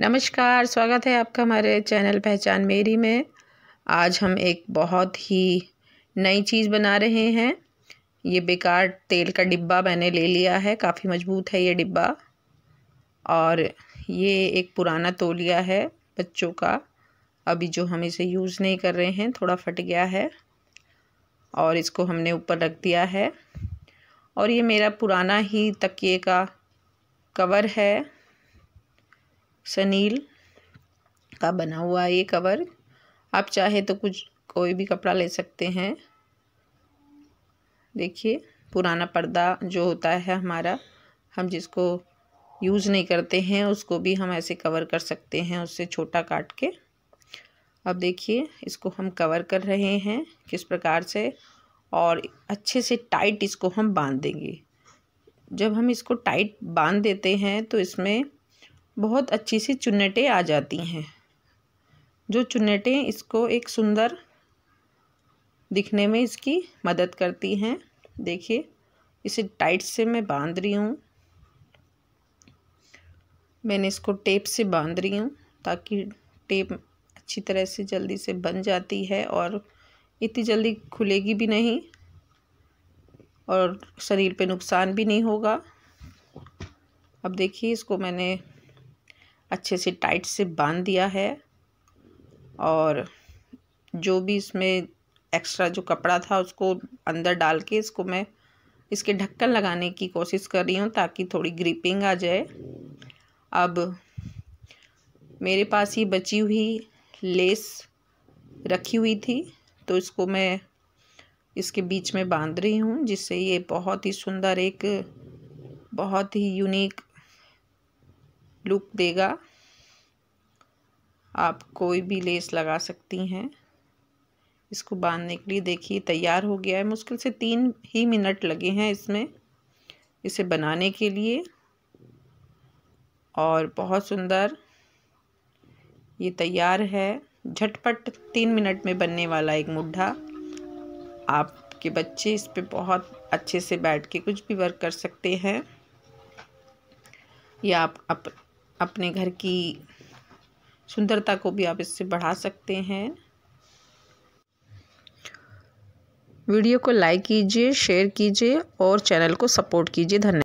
नमस्कार स्वागत है आपका हमारे चैनल पहचान मेरी में आज हम एक बहुत ही नई चीज़ बना रहे हैं ये बेकार तेल का डिब्बा मैंने ले लिया है काफ़ी मजबूत है ये डिब्बा और ये एक पुराना तोलिया है बच्चों का अभी जो हम इसे यूज़ नहीं कर रहे हैं थोड़ा फट गया है और इसको हमने ऊपर रख दिया है और ये मेरा पुराना ही तकिए का कवर है सनील का बना हुआ है ये कवर आप चाहे तो कुछ कोई भी कपड़ा ले सकते हैं देखिए पुराना पर्दा जो होता है हमारा हम जिसको यूज़ नहीं करते हैं उसको भी हम ऐसे कवर कर सकते हैं उससे छोटा काट के अब देखिए इसको हम कवर कर रहे हैं किस प्रकार से और अच्छे से टाइट इसको हम बांध देंगे जब हम इसको टाइट बांध देते हैं तो इसमें बहुत अच्छी सी चुन्नेटें आ जाती हैं जो चुन्नेटें इसको एक सुंदर दिखने में इसकी मदद करती हैं देखिए इसे टाइट से मैं बांध रही हूँ मैंने इसको टेप से बांध रही हूँ ताकि टेप अच्छी तरह से जल्दी से बन जाती है और इतनी जल्दी खुलेगी भी नहीं और शरीर पे नुकसान भी नहीं होगा अब देखिए इसको मैंने अच्छे से टाइट से बांध दिया है और जो भी इसमें एक्स्ट्रा जो कपड़ा था उसको अंदर डाल के इसको मैं इसके ढक्कन लगाने की कोशिश कर रही हूँ ताकि थोड़ी ग्रिपिंग आ जाए अब मेरे पास ही बची हुई लेस रखी हुई थी तो इसको मैं इसके बीच में बांध रही हूँ जिससे ये बहुत ही सुंदर एक बहुत ही यूनिक लुक देगा आप कोई भी लेस लगा सकती हैं इसको बांधने के लिए देखिए तैयार हो गया है मुश्किल से तीन ही मिनट लगे हैं इसमें इसे बनाने के लिए और बहुत सुंदर ये तैयार है झटपट तीन मिनट में बनने वाला एक मुड्ढा आपके बच्चे इस पर बहुत अच्छे से बैठ के कुछ भी वर्क कर सकते हैं या आप अप, अपने घर की सुंदरता को भी आप इससे बढ़ा सकते हैं वीडियो को लाइक कीजिए शेयर कीजिए और चैनल को सपोर्ट कीजिए धन्यवाद